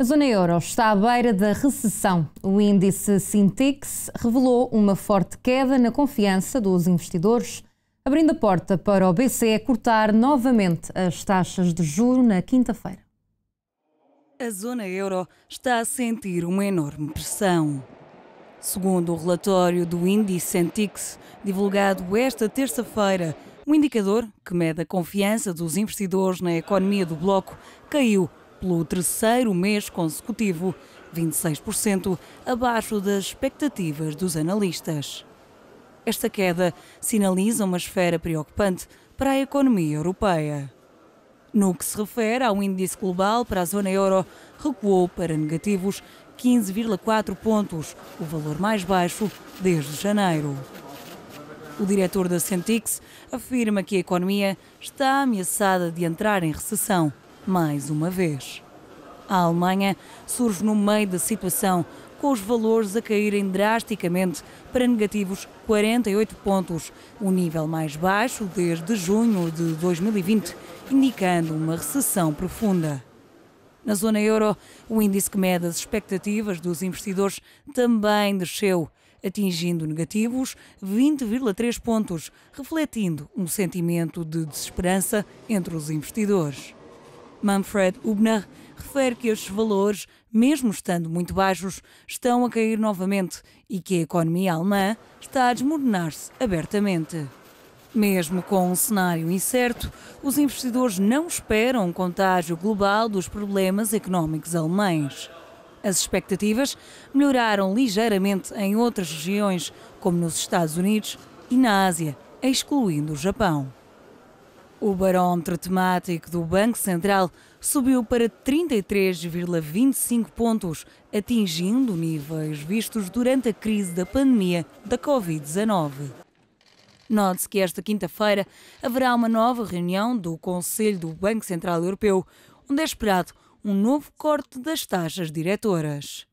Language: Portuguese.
A zona euro está à beira da recessão. O índice Sintix revelou uma forte queda na confiança dos investidores, abrindo a porta para o BCE cortar novamente as taxas de juro na quinta-feira. A zona euro está a sentir uma enorme pressão. Segundo o relatório do índice Sintix, divulgado esta terça-feira, o indicador que mede a confiança dos investidores na economia do bloco caiu pelo terceiro mês consecutivo, 26% abaixo das expectativas dos analistas. Esta queda sinaliza uma esfera preocupante para a economia europeia. No que se refere ao índice global para a zona euro, recuou para negativos 15,4 pontos, o valor mais baixo desde janeiro. O diretor da Centix afirma que a economia está ameaçada de entrar em recessão mais uma vez. A Alemanha surge no meio da situação, com os valores a caírem drasticamente para negativos 48 pontos, o nível mais baixo desde junho de 2020, indicando uma recessão profunda. Na zona euro, o índice que mede as expectativas dos investidores também desceu, atingindo negativos 20,3 pontos, refletindo um sentimento de desesperança entre os investidores. Manfred Hubner refere que estes valores, mesmo estando muito baixos, estão a cair novamente e que a economia alemã está a desmoronar-se abertamente. Mesmo com um cenário incerto, os investidores não esperam um contágio global dos problemas económicos alemães. As expectativas melhoraram ligeiramente em outras regiões, como nos Estados Unidos e na Ásia, excluindo o Japão. O barómetro temático do Banco Central subiu para 33,25 pontos, atingindo níveis vistos durante a crise da pandemia da Covid-19. Note-se que esta quinta-feira haverá uma nova reunião do Conselho do Banco Central Europeu, onde é esperado um novo corte das taxas diretoras.